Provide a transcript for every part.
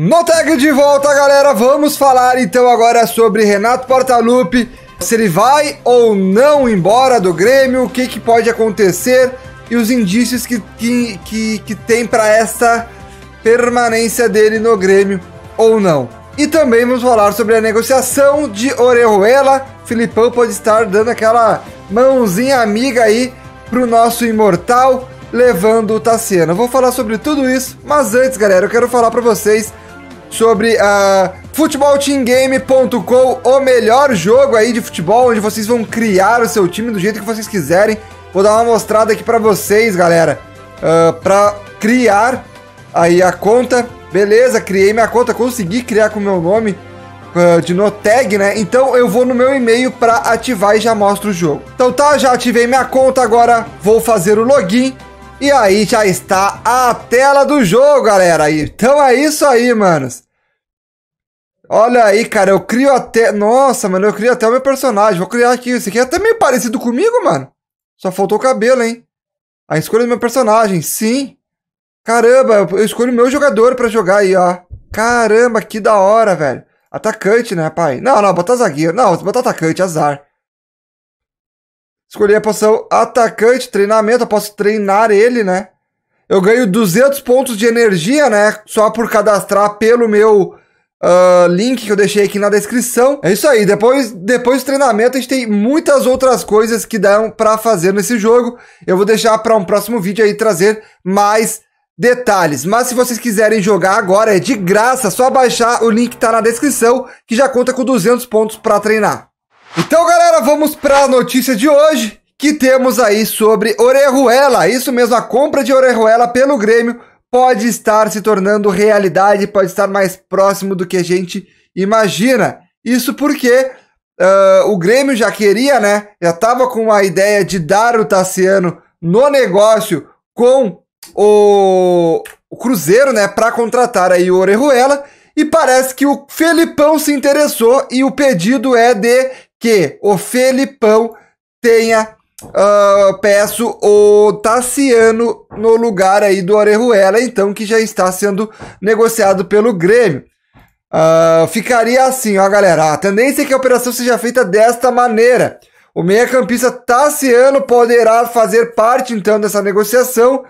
No tag de volta, galera, vamos falar então agora sobre Renato Portaluppi, se ele vai ou não embora do Grêmio, o que, que pode acontecer e os indícios que, que, que, que tem para essa permanência dele no Grêmio ou não. E também vamos falar sobre a negociação de Orejuela. Filipão pode estar dando aquela mãozinha amiga aí pro nosso imortal levando o Tassiano. Vou falar sobre tudo isso, mas antes, galera, eu quero falar para vocês sobre a ah, futebolteamgame.com, o melhor jogo aí de futebol, onde vocês vão criar o seu time do jeito que vocês quiserem. Vou dar uma mostrada aqui para vocês, galera, uh, ah, para criar aí a conta. Beleza, criei minha conta, consegui criar com o meu nome uh, de Noteg, né? Então eu vou no meu e-mail para ativar e já mostro o jogo. Então tá, já ativei minha conta, agora vou fazer o login e aí já está a tela do jogo, galera. Então é isso aí, manos. Olha aí, cara, eu crio até... Nossa, mano, eu crio até o meu personagem. Vou criar aqui. Esse aqui é até meio parecido comigo, mano. Só faltou o cabelo, hein? A escolha do meu personagem, sim. Caramba, eu escolho o meu jogador pra jogar aí, ó. Caramba, que da hora, velho. Atacante, né, pai? Não, não, Bota zagueiro. Não, botar atacante, azar. Escolhi a posição atacante, treinamento, eu posso treinar ele, né? Eu ganho 200 pontos de energia, né? Só por cadastrar pelo meu uh, link que eu deixei aqui na descrição. É isso aí. Depois, depois do treinamento, a gente tem muitas outras coisas que dão para fazer nesse jogo. Eu vou deixar para um próximo vídeo aí trazer mais detalhes. Mas se vocês quiserem jogar agora, é de graça. É só baixar o link que tá na descrição, que já conta com 200 pontos para treinar. Então, galera, vamos para a notícia de hoje, que temos aí sobre Orejuela. Isso mesmo, a compra de Orejuela pelo Grêmio pode estar se tornando realidade, pode estar mais próximo do que a gente imagina. Isso porque uh, o Grêmio já queria, né? Já estava com a ideia de dar o Tassiano no negócio com o, o Cruzeiro, né, para contratar aí o Orejuela. E parece que o Felipão se interessou e o pedido é de que o Felipão tenha uh, peço o Tassiano no lugar aí do Orejuela, então que já está sendo negociado pelo Grêmio. Uh, ficaria assim, ó galera, a tendência é que a operação seja feita desta maneira. O meia-campista Tassiano poderá fazer parte então dessa negociação,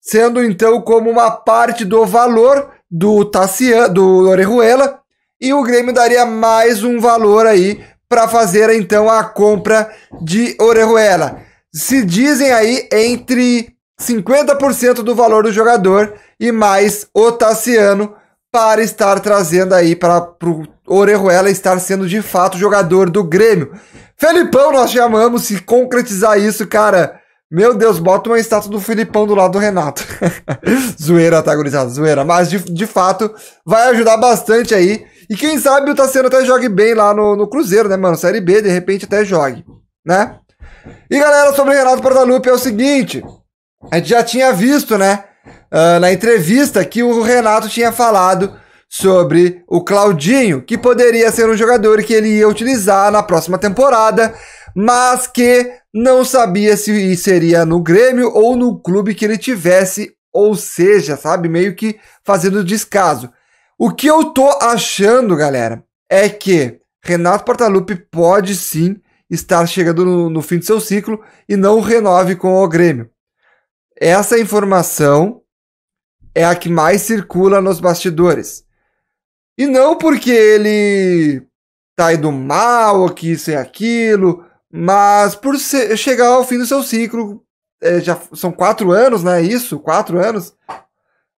sendo então como uma parte do valor do Tassiano, do Orejuela, e o Grêmio daria mais um valor aí para fazer então a compra de Orejuela. Se dizem aí entre 50% do valor do jogador e mais o Tassiano para estar trazendo aí para o Orejuela estar sendo de fato jogador do Grêmio. Felipão, nós chamamos, se concretizar isso, cara, meu Deus, bota uma estátua do Filipão do lado do Renato. zoeira, tá, gurizada? Zoeira. Mas, de, de fato, vai ajudar bastante aí. E quem sabe o Tassiano até jogue bem lá no, no Cruzeiro, né, mano? Série B, de repente até jogue, né? E, galera, sobre o Renato Portaluppi é o seguinte. A gente já tinha visto, né, uh, na entrevista que o Renato tinha falado sobre o Claudinho, que poderia ser um jogador que ele ia utilizar na próxima temporada, mas que não sabia se seria no Grêmio ou no clube que ele tivesse, ou seja, sabe, meio que fazendo descaso. O que eu tô achando, galera, é que Renato Portaluppi pode sim estar chegando no, no fim do seu ciclo e não renove com o Grêmio. Essa informação é a que mais circula nos bastidores. E não porque ele tá indo mal, ou que isso é aquilo, mas por ser, chegar ao fim do seu ciclo, é, já são quatro anos, né? É isso, quatro anos.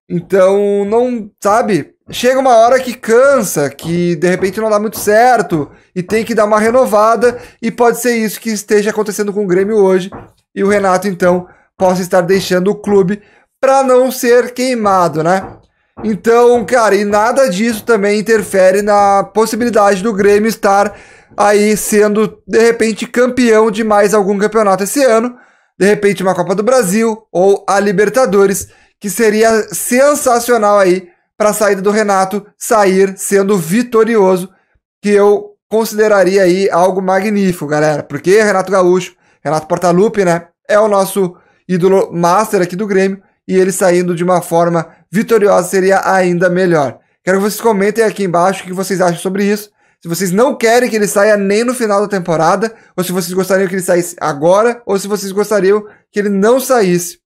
Então, não, sabe? Chega uma hora que cansa, que de repente não dá muito certo e tem que dar uma renovada, e pode ser isso que esteja acontecendo com o Grêmio hoje. E o Renato, então, possa estar deixando o clube para não ser queimado, né? Então, cara, e nada disso também interfere na possibilidade do Grêmio estar aí sendo, de repente, campeão de mais algum campeonato esse ano, de repente uma Copa do Brasil ou a Libertadores, que seria sensacional aí para a saída do Renato sair sendo vitorioso, que eu consideraria aí algo magnífico, galera. Porque Renato Gaúcho, Renato Portaluppi, né, é o nosso ídolo master aqui do Grêmio e ele saindo de uma forma vitoriosa seria ainda melhor. Quero que vocês comentem aqui embaixo o que vocês acham sobre isso se vocês não querem que ele saia nem no final da temporada, ou se vocês gostariam que ele saísse agora, ou se vocês gostariam que ele não saísse.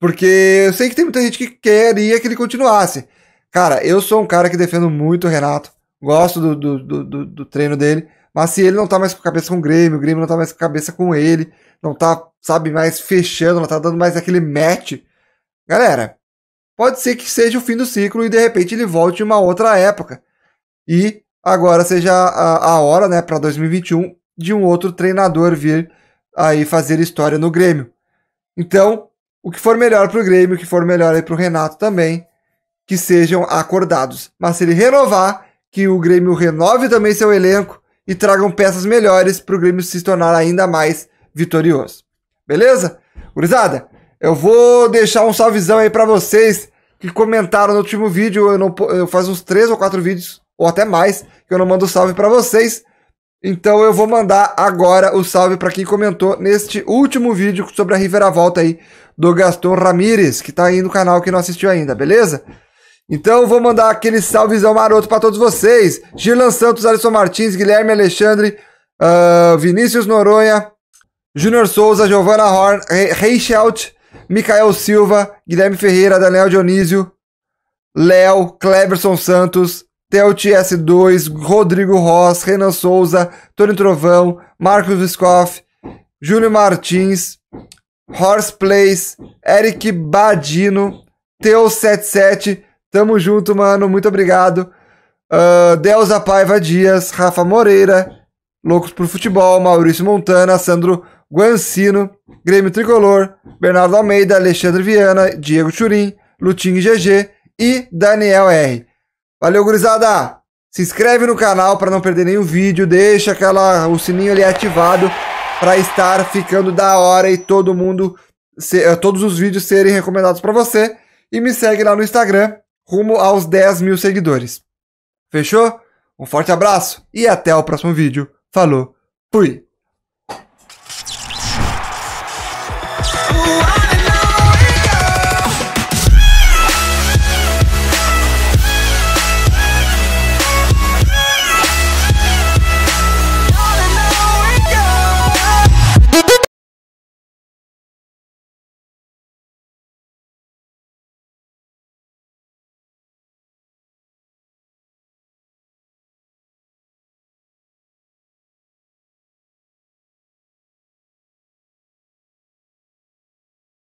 Porque eu sei que tem muita gente que queria que ele continuasse. Cara, eu sou um cara que defendo muito o Renato, gosto do, do, do, do treino dele, mas se ele não tá mais com a cabeça com o Grêmio, o Grêmio não tá mais com a cabeça com ele, não tá, sabe, mais fechando, não tá dando mais aquele match. Galera, pode ser que seja o fim do ciclo e de repente ele volte em uma outra época e agora seja a, a hora, né, para 2021 de um outro treinador vir aí fazer história no Grêmio. Então, o que for melhor para o Grêmio, o que for melhor aí para o Renato também, que sejam acordados. Mas se ele renovar, que o Grêmio renove também seu elenco e tragam peças melhores para o Grêmio se tornar ainda mais vitorioso. Beleza? Gurizada, eu vou deixar um salvezão aí para vocês que comentaram no último vídeo. Eu, não, eu faz uns três ou quatro vídeos ou até mais, que eu não mando salve para vocês. Então eu vou mandar agora o salve para quem comentou neste último vídeo sobre a reviravolta aí do Gaston Ramírez, que tá aí no canal que não assistiu ainda, beleza? Então vou mandar aquele salvezão maroto para todos vocês. Gilan Santos, Alisson Martins, Guilherme Alexandre, uh, Vinícius Noronha, Júnior Souza, Giovana Horn, Reichelt, Micael Silva, Guilherme Ferreira, Daniel Dionísio, Léo, Cleberson Santos, Telt S2, Rodrigo Ross, Renan Souza, Tony Trovão, Marcos Viscoff, Júlio Martins, Horseplays, Eric Badino, Teu77, tamo junto, mano, muito obrigado. Uh, Delza Paiva Dias, Rafa Moreira, Loucos pro Futebol, Maurício Montana, Sandro Guancino, Grêmio Tricolor, Bernardo Almeida, Alexandre Viana, Diego Churim, Lutinho GG e Daniel R. Valeu, gurizada! Se inscreve no canal para não perder nenhum vídeo, deixa aquela, o sininho ali ativado para estar ficando da hora e todo mundo, se, eh, todos os vídeos serem recomendados para você. E me segue lá no Instagram, rumo aos 10 mil seguidores. Fechou? Um forte abraço e até o próximo vídeo. Falou, fui!